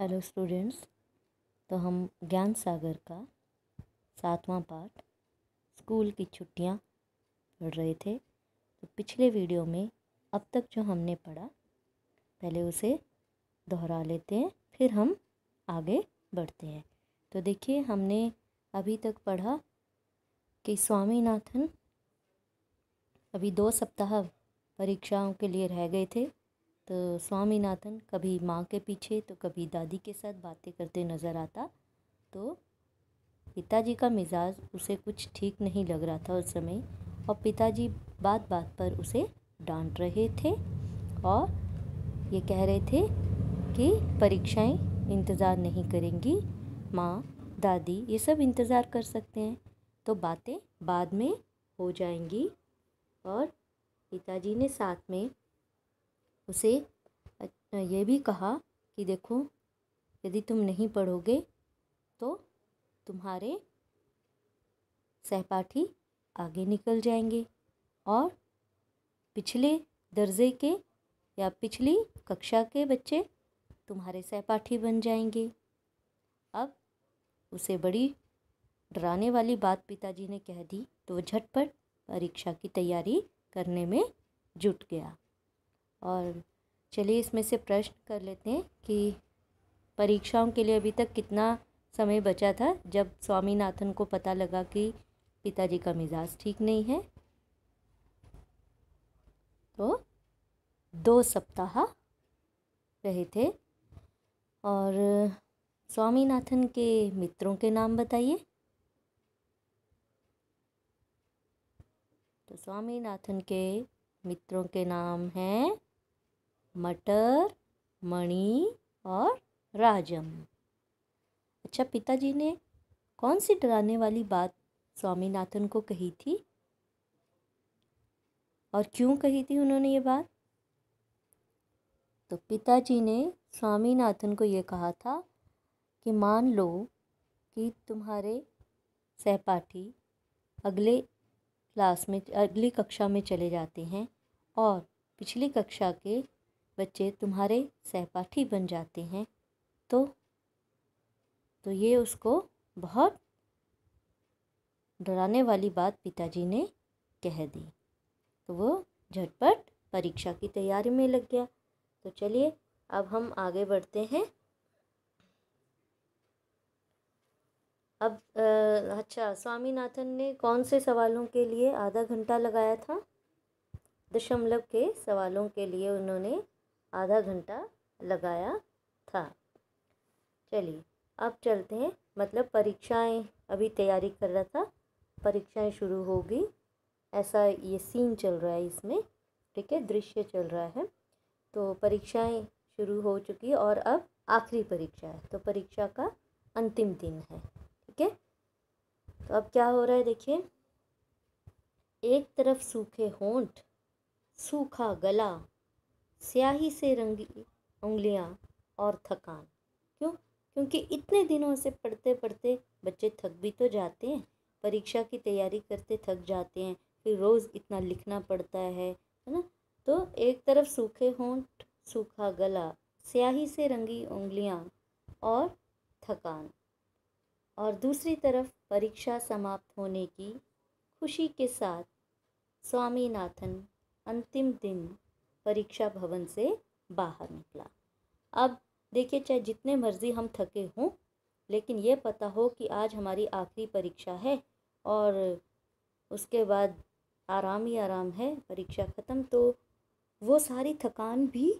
hello students तो हम ज्ञान सागर का सातवां पाठ स्कूल की छुट्टियां पढ़ रहे थे तो पिछले वीडियो में अब तक जो हमने पढ़ा पहले उसे दोहरा लेते हैं फिर हम आगे बढ़ते हैं तो देखिए हमने अभी तक पढ़ा कि स्वामीनाथन अभी दो सप्ताह परीक्षाओं के लिए रह गए थे तो स्वामीनाथन कभी माँ के पीछे तो कभी दादी के साथ बातें करते नज़र आता तो पिताजी का मिजाज उसे कुछ ठीक नहीं लग रहा था उस समय और पिताजी बात बात पर उसे डांट रहे थे और ये कह रहे थे कि परीक्षाएं इंतज़ार नहीं करेंगी माँ दादी ये सब इंतज़ार कर सकते हैं तो बातें बाद में हो जाएंगी और पिताजी ने साथ में उसे ये भी कहा कि देखो यदि तुम नहीं पढ़ोगे तो तुम्हारे सहपाठी आगे निकल जाएंगे और पिछले दर्जे के या पिछली कक्षा के बच्चे तुम्हारे सहपाठी बन जाएंगे अब उसे बड़ी डराने वाली बात पिताजी ने कह दी तो वह झटपट परीक्षा की तैयारी करने में जुट गया और चलिए इसमें से प्रश्न कर लेते हैं कि परीक्षाओं के लिए अभी तक कितना समय बचा था जब स्वामीनाथन को पता लगा कि पिताजी का मिजाज ठीक नहीं है तो दो सप्ताह रहे थे और स्वामीनाथन के मित्रों के नाम बताइए तो स्वामीनाथन के मित्रों के नाम हैं मटर मणि और राजम अच्छा पिताजी ने कौन सी डराने वाली बात स्वामीनाथन को कही थी और क्यों कही थी उन्होंने ये बात तो पिताजी ने स्वामीनाथन को ये कहा था कि मान लो कि तुम्हारे सहपाठी अगले क्लास में अगली कक्षा में चले जाते हैं और पिछली कक्षा के बच्चे तुम्हारे सहपाठी बन जाते हैं तो तो ये उसको बहुत डराने वाली बात पिताजी ने कह दी तो वो झटपट परीक्षा की तैयारी में लग गया तो चलिए अब हम आगे बढ़ते हैं अब आ, अच्छा स्वामीनाथन ने कौन से सवालों के लिए आधा घंटा लगाया था दशमलव के सवालों के लिए उन्होंने आधा घंटा लगाया था चलिए अब चलते हैं मतलब परीक्षाएं अभी तैयारी कर रहा था परीक्षाएं शुरू होगी ऐसा ये सीन चल रहा है इसमें ठीक है दृश्य चल रहा है तो परीक्षाएं शुरू हो चुकी और अब आखिरी परीक्षा है तो परीक्षा का अंतिम दिन है ठीक है तो अब क्या हो रहा है देखिए एक तरफ सूखे होंठ सूखा गला स्याही से रंगी उंगलियाँ और थकान क्यों क्योंकि इतने दिनों से पढ़ते पढ़ते बच्चे थक भी तो जाते हैं परीक्षा की तैयारी करते थक जाते हैं फिर रोज़ इतना लिखना पड़ता है है ना तो एक तरफ सूखे होंठ सूखा गला स्याही से रंगी उंगलियां और थकान और दूसरी तरफ परीक्षा समाप्त होने की खुशी के साथ स्वामीनाथन अंतिम दिन परीक्षा भवन से बाहर निकला अब देखिए चाहे जितने मर्ज़ी हम थके हों लेकिन ये पता हो कि आज हमारी आखिरी परीक्षा है और उसके बाद आराम ही आराम है परीक्षा ख़त्म तो वो सारी थकान भी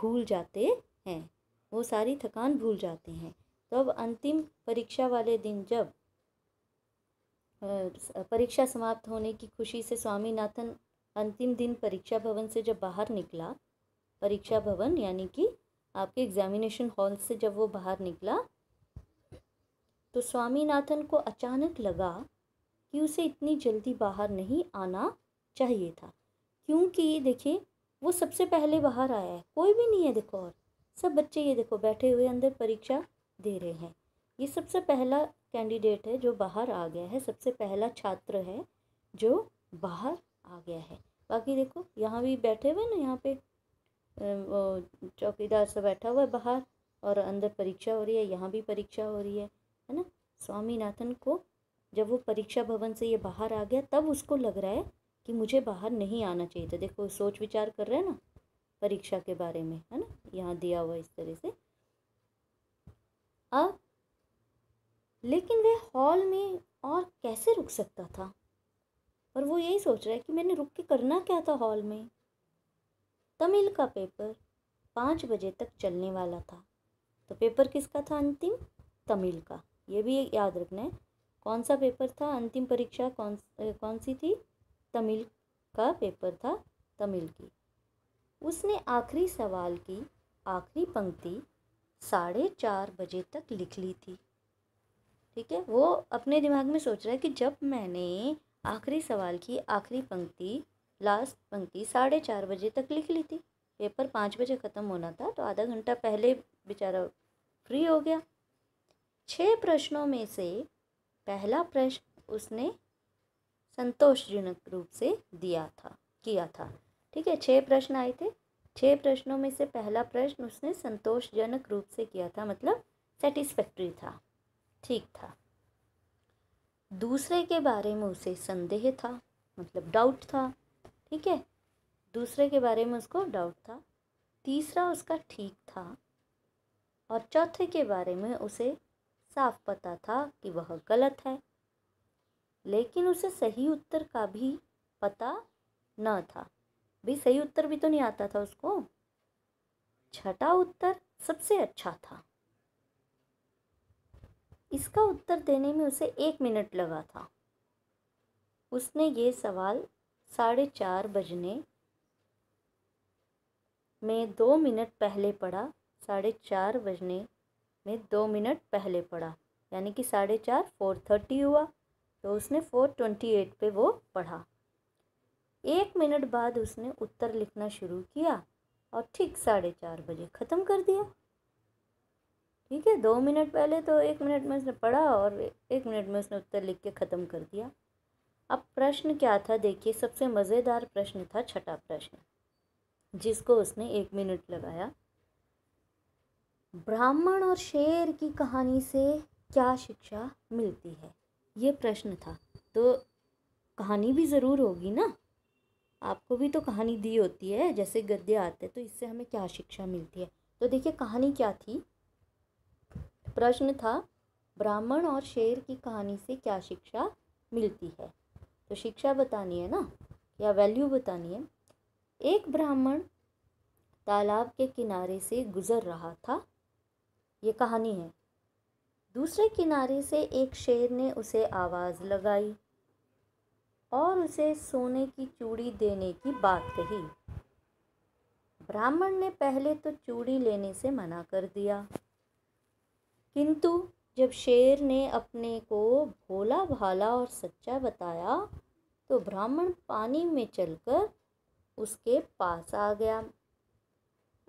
भूल जाते हैं वो सारी थकान भूल जाते हैं तो अब अंतिम परीक्षा वाले दिन जब परीक्षा समाप्त होने की खुशी से स्वामीनाथन अंतिम दिन परीक्षा भवन से जब बाहर निकला परीक्षा भवन यानी कि आपके एग्जामिनेशन हॉल से जब वो बाहर निकला तो स्वामीनाथन को अचानक लगा कि उसे इतनी जल्दी बाहर नहीं आना चाहिए था क्योंकि देखिए वो सबसे पहले बाहर आया है कोई भी नहीं है देखो और सब बच्चे ये देखो बैठे हुए अंदर परीक्षा दे रहे हैं ये सबसे पहला कैंडिडेट है जो बाहर आ गया है सबसे पहला छात्र है जो बाहर आ गया है बाकी देखो यहाँ भी बैठे हुए ना यहाँ पे वो चौकीदार से बैठा हुआ है बाहर और अंदर परीक्षा हो रही है यहाँ भी परीक्षा हो रही है है ना स्वामीनाथन को जब वो परीक्षा भवन से ये बाहर आ गया तब उसको लग रहा है कि मुझे बाहर नहीं आना चाहिए था देखो सोच विचार कर रहे हैं ना परीक्षा के बारे में है ना यहाँ दिया हुआ इस तरह से अब लेकिन वह हॉल में और कैसे रुक सकता था और वो यही सोच रहा है कि मैंने रुक के करना क्या था हॉल में तमिल का पेपर पाँच बजे तक चलने वाला था तो पेपर किसका था अंतिम तमिल का ये भी याद रखना है कौन सा पेपर था अंतिम परीक्षा कौन कौन सी थी तमिल का पेपर था तमिल की उसने आखिरी सवाल की आखिरी पंक्ति साढ़े चार बजे तक लिख ली थी ठीक है वो अपने दिमाग में सोच रहा है कि जब मैंने आखिरी सवाल की आखिरी पंक्ति लास्ट पंक्ति साढ़े चार बजे तक लिख ली थी पेपर पाँच बजे ख़त्म होना था तो आधा घंटा पहले बेचारा फ्री हो गया छः प्रश्नों में से पहला प्रश्न उसने संतोषजनक रूप से दिया था किया था ठीक है छः प्रश्न आए थे छः प्रश्नों में से पहला प्रश्न उसने संतोषजनक रूप से किया था मतलब सेटिस्फैक्ट्री था ठीक था दूसरे के बारे में उसे संदेह था मतलब डाउट था ठीक है दूसरे के बारे में उसको डाउट था तीसरा उसका ठीक था और चौथे के बारे में उसे साफ पता था कि वह गलत है लेकिन उसे सही उत्तर का भी पता न था भी सही उत्तर भी तो नहीं आता था उसको छठा उत्तर सबसे अच्छा था इसका उत्तर देने में उसे एक मिनट लगा था उसने ये सवाल साढ़े चार बजने में दो मिनट पहले पढ़ा साढ़े चार बजने में दो मिनट पहले पढ़ा यानी कि साढ़े चार फोर थर्टी हुआ तो उसने फोर ट्वेंटी एट पर वो पढ़ा एक मिनट बाद उसने उत्तर लिखना शुरू किया और ठीक साढ़े चार बजे ख़त्म कर दिया ठीक है दो मिनट पहले तो एक मिनट में उसने पढ़ा और एक मिनट में उसने उत्तर लिख के ख़त्म कर दिया अब प्रश्न क्या था देखिए सबसे मज़ेदार प्रश्न था छठा प्रश्न जिसको उसने एक मिनट लगाया ब्राह्मण और शेर की कहानी से क्या शिक्षा मिलती है ये प्रश्न था तो कहानी भी ज़रूर होगी ना आपको भी तो कहानी दी होती है जैसे गद्य आते हैं तो इससे हमें क्या शिक्षा मिलती है तो देखिए कहानी क्या थी प्रश्न था ब्राह्मण और शेर की कहानी से क्या शिक्षा मिलती है तो शिक्षा बतानी है ना या वैल्यू बतानी है एक ब्राह्मण तालाब के किनारे से गुज़र रहा था ये कहानी है दूसरे किनारे से एक शेर ने उसे आवाज़ लगाई और उसे सोने की चूड़ी देने की बात कही ब्राह्मण ने पहले तो चूड़ी लेने से मना कर दिया किंतु जब शेर ने अपने को भोला भाला और सच्चा बताया तो ब्राह्मण पानी में चलकर उसके पास आ गया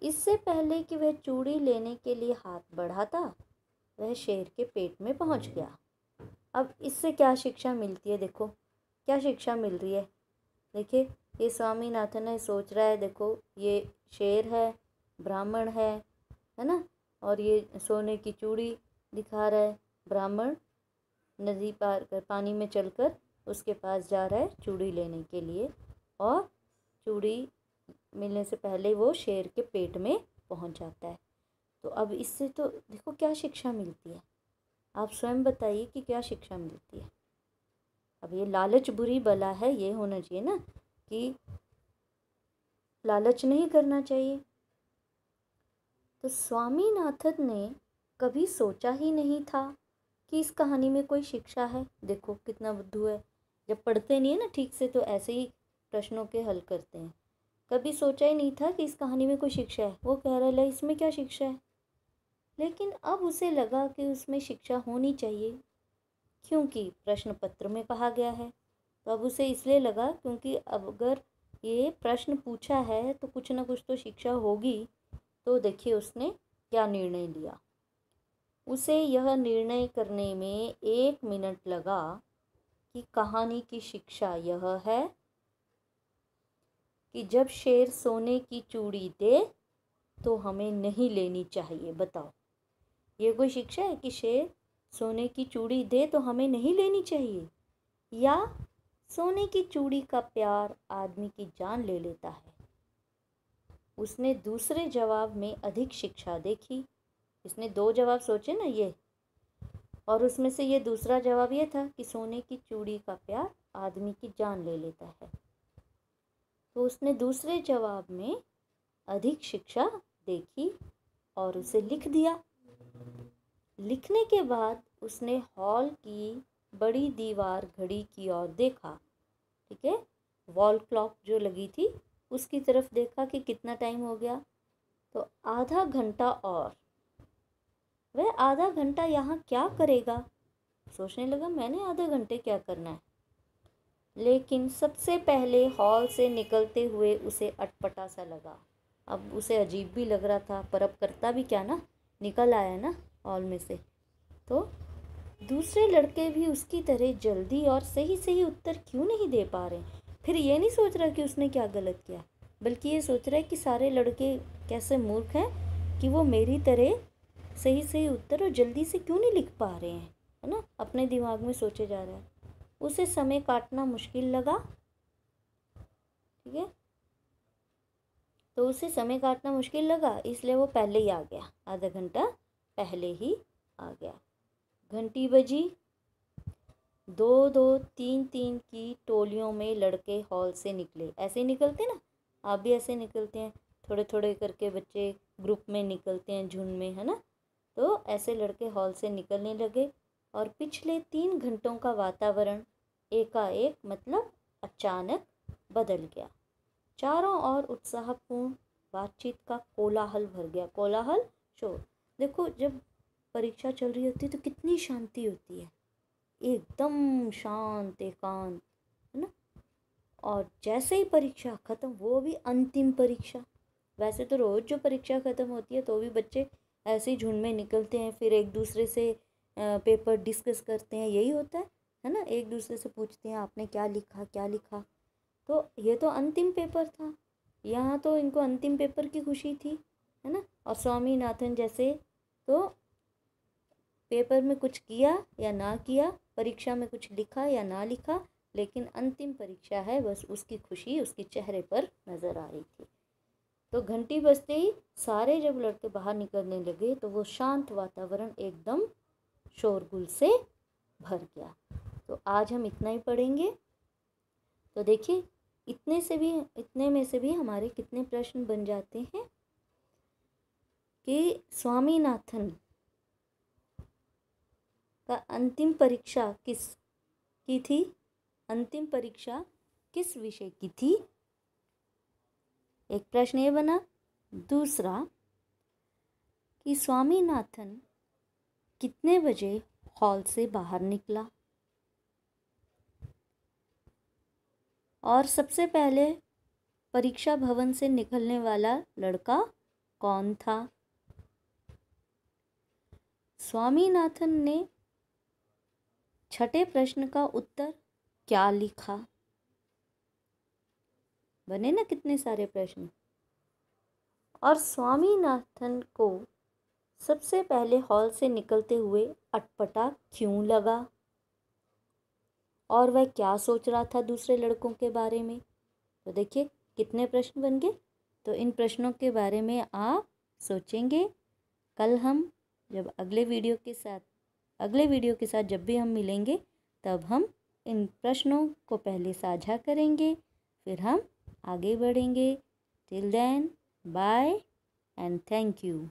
इससे पहले कि वह चूड़ी लेने के लिए हाथ बढ़ाता वह शेर के पेट में पहुंच गया अब इससे क्या शिक्षा मिलती है देखो क्या शिक्षा मिल रही है देखिए ये स्वामीनाथन है सोच रहा है देखो ये शेर है ब्राह्मण है है ना और ये सोने की चूड़ी दिखा रहा है ब्राह्मण नदी पार कर पानी में चलकर उसके पास जा रहा है चूड़ी लेने के लिए और चूड़ी मिलने से पहले वो शेर के पेट में पहुंच जाता है तो अब इससे तो देखो क्या शिक्षा मिलती है आप स्वयं बताइए कि क्या शिक्षा मिलती है अब ये लालच बुरी बला है ये होना चाहिए ना कि लालच नहीं करना चाहिए तो स्वामीनाथन ने कभी सोचा ही नहीं था कि इस कहानी में कोई शिक्षा है देखो कितना बुद्धू है जब पढ़ते नहीं है ना ठीक से तो ऐसे ही प्रश्नों के हल करते हैं कभी सोचा ही नहीं था कि इस कहानी में कोई शिक्षा है वो कह रहा है इसमें क्या शिक्षा है लेकिन अब उसे लगा कि उसमें शिक्षा होनी चाहिए क्योंकि प्रश्न पत्र में कहा गया है तो अब उसे इसलिए लगा क्योंकि अब अगर ये प्रश्न पूछा है तो कुछ ना कुछ तो शिक्षा होगी तो देखिए उसने क्या निर्णय लिया उसे यह निर्णय करने में एक मिनट लगा कि कहानी की शिक्षा यह है कि जब शेर सोने की चूड़ी दे तो हमें नहीं लेनी चाहिए बताओ ये कोई शिक्षा है कि शेर सोने की चूड़ी दे तो हमें नहीं लेनी चाहिए या सोने की चूड़ी का प्यार आदमी की जान ले लेता है उसने दूसरे जवाब में अधिक शिक्षा देखी इसने दो जवाब सोचे ना ये और उसमें से ये दूसरा जवाब ये था कि सोने की चूड़ी का प्यार आदमी की जान ले लेता है तो उसने दूसरे जवाब में अधिक शिक्षा देखी और उसे लिख दिया लिखने के बाद उसने हॉल की बड़ी दीवार घड़ी की ओर देखा ठीक है वॉल क्लॉक जो लगी थी उसकी तरफ देखा कि कितना टाइम हो गया तो आधा घंटा और वह आधा घंटा यहाँ क्या करेगा सोचने लगा मैंने आधा घंटे क्या करना है लेकिन सबसे पहले हॉल से निकलते हुए उसे अटपटा सा लगा अब उसे अजीब भी लग रहा था पर अब करता भी क्या ना निकल आया ना हॉल में से तो दूसरे लड़के भी उसकी तरह जल्दी और सही सही उत्तर क्यों नहीं दे पा रहे फिर ये नहीं सोच रहा कि उसने क्या गलत किया बल्कि ये सोच रहा है कि सारे लड़के कैसे मूर्ख हैं कि वो मेरी तरह सही सही उत्तर और जल्दी से क्यों नहीं लिख पा रहे हैं है ना अपने दिमाग में सोचे जा रहा है उसे समय काटना मुश्किल लगा ठीक है तो उसे समय काटना मुश्किल लगा इसलिए वो पहले ही आ गया आधा घंटा पहले ही आ गया घंटी बजी दो दो तीन तीन की टोलियों में लड़के हॉल से निकले ऐसे ही निकलते ना आप भी ऐसे निकलते हैं थोड़े थोड़े करके बच्चे ग्रुप में निकलते हैं झुंड में है ना तो ऐसे लड़के हॉल से निकलने लगे और पिछले तीन घंटों का वातावरण एकाएक मतलब अचानक बदल गया चारों ओर उत्साहपूर्ण बातचीत का कोलाहल भर गया कोलाहल शोर देखो जब परीक्षा चल रही होती है तो कितनी शांति होती है एकदम शांत एकांत है ना और जैसे ही परीक्षा ख़त्म वो भी अंतिम परीक्षा वैसे तो रोज़ जो परीक्षा ख़त्म होती है तो भी बच्चे ऐसे ही झुंड में निकलते हैं फिर एक दूसरे से पेपर डिस्कस करते हैं यही होता है है ना एक दूसरे से पूछते हैं आपने क्या लिखा क्या लिखा तो ये तो अंतिम पेपर था यहाँ तो इनको अंतिम पेपर की खुशी थी है ना और स्वामीनाथन जैसे तो पेपर में कुछ किया या ना किया परीक्षा में कुछ लिखा या ना लिखा लेकिन अंतिम परीक्षा है बस उसकी खुशी उसके चेहरे पर नज़र आ रही थी तो घंटी बजते ही सारे जब लड़के बाहर निकलने लगे तो वो शांत वातावरण एकदम शोरगुल से भर गया तो आज हम इतना ही पढ़ेंगे तो देखिए इतने से भी इतने में से भी हमारे कितने प्रश्न बन जाते हैं कि स्वामीनाथन का अंतिम परीक्षा किस की थी अंतिम परीक्षा किस विषय की थी एक प्रश्न ये बना दूसरा कि स्वामीनाथन कितने बजे हॉल से बाहर निकला और सबसे पहले परीक्षा भवन से निकलने वाला लड़का कौन था स्वामीनाथन ने छठे प्रश्न का उत्तर क्या लिखा बने ना कितने सारे प्रश्न और स्वामीनाथन को सबसे पहले हॉल से निकलते हुए अटपटा क्यों लगा और वह क्या सोच रहा था दूसरे लड़कों के बारे में तो देखिए कितने प्रश्न बन गए तो इन प्रश्नों के बारे में आप सोचेंगे कल हम जब अगले वीडियो के साथ अगले वीडियो के साथ जब भी हम मिलेंगे तब हम इन प्रश्नों को पहले साझा करेंगे फिर हम आगे बढ़ेंगे till then bye and thank you